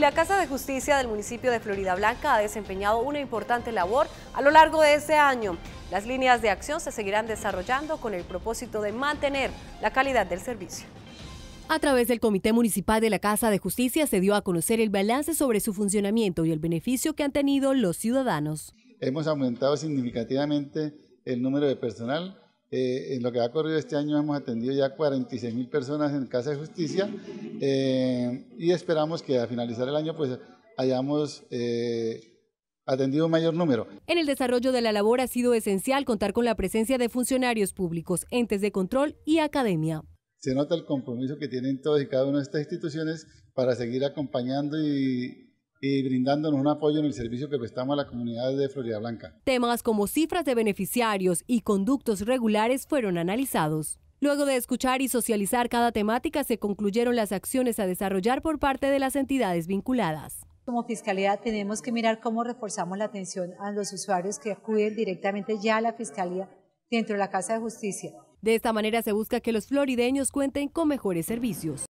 La Casa de Justicia del municipio de Florida Blanca ha desempeñado una importante labor a lo largo de este año. Las líneas de acción se seguirán desarrollando con el propósito de mantener la calidad del servicio. A través del Comité Municipal de la Casa de Justicia se dio a conocer el balance sobre su funcionamiento y el beneficio que han tenido los ciudadanos. Hemos aumentado significativamente el número de personal, eh, en lo que ha corrido este año hemos atendido ya 46 mil personas en Casa de Justicia eh, y esperamos que al finalizar el año pues hayamos eh, atendido un mayor número. En el desarrollo de la labor ha sido esencial contar con la presencia de funcionarios públicos, entes de control y academia. Se nota el compromiso que tienen todas y cada una de estas instituciones para seguir acompañando y y brindándonos un apoyo en el servicio que prestamos a la comunidad de Florida Blanca. Temas como cifras de beneficiarios y conductos regulares fueron analizados. Luego de escuchar y socializar cada temática, se concluyeron las acciones a desarrollar por parte de las entidades vinculadas. Como Fiscalía tenemos que mirar cómo reforzamos la atención a los usuarios que acuden directamente ya a la Fiscalía dentro de la Casa de Justicia. De esta manera se busca que los florideños cuenten con mejores servicios.